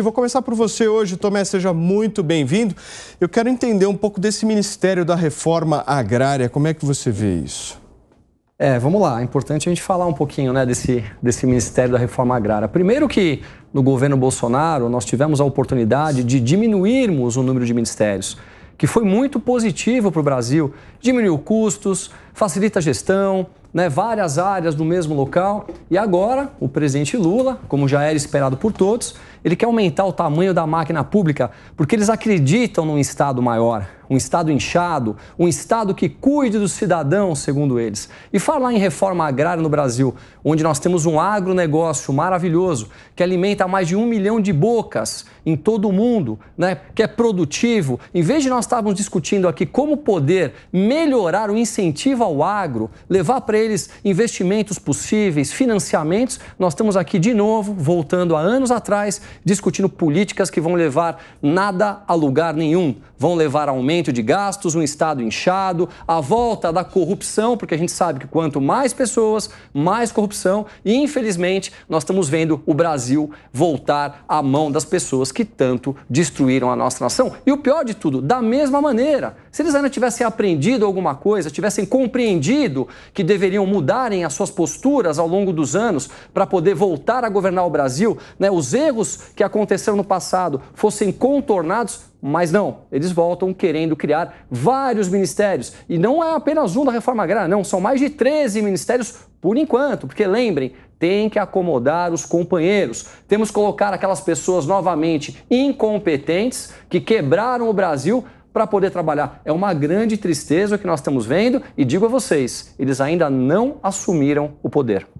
Vou começar por você hoje, Tomé, seja muito bem-vindo. Eu quero entender um pouco desse Ministério da Reforma Agrária, como é que você vê isso? É, vamos lá, é importante a gente falar um pouquinho né, desse, desse Ministério da Reforma Agrária. Primeiro que no governo Bolsonaro nós tivemos a oportunidade de diminuirmos o número de ministérios que foi muito positivo para o Brasil. Diminuiu custos, facilita a gestão, né, várias áreas no mesmo local. E agora, o presidente Lula, como já era esperado por todos, ele quer aumentar o tamanho da máquina pública porque eles acreditam num Estado maior um Estado inchado, um Estado que cuide dos cidadãos, segundo eles. E falar em reforma agrária no Brasil, onde nós temos um agronegócio maravilhoso, que alimenta mais de um milhão de bocas em todo o mundo, né, que é produtivo, em vez de nós estarmos discutindo aqui como poder melhorar o incentivo ao agro, levar para eles investimentos possíveis, financiamentos, nós estamos aqui de novo, voltando a anos atrás, discutindo políticas que vão levar nada a lugar nenhum, vão levar a aumento aumento de gastos, um Estado inchado, a volta da corrupção, porque a gente sabe que quanto mais pessoas, mais corrupção, e infelizmente nós estamos vendo o Brasil voltar à mão das pessoas que tanto destruíram a nossa nação. E o pior de tudo, da mesma maneira, se eles ainda tivessem aprendido alguma coisa, tivessem compreendido que deveriam mudarem as suas posturas ao longo dos anos para poder voltar a governar o Brasil, né, os erros que aconteceram no passado fossem contornados, mas não, eles voltam querendo criar vários ministérios. E não é apenas um da reforma agrária, não, são mais de 13 ministérios por enquanto, porque lembrem, tem que acomodar os companheiros. Temos que colocar aquelas pessoas novamente incompetentes que quebraram o Brasil para poder trabalhar. É uma grande tristeza o que nós estamos vendo e digo a vocês, eles ainda não assumiram o poder.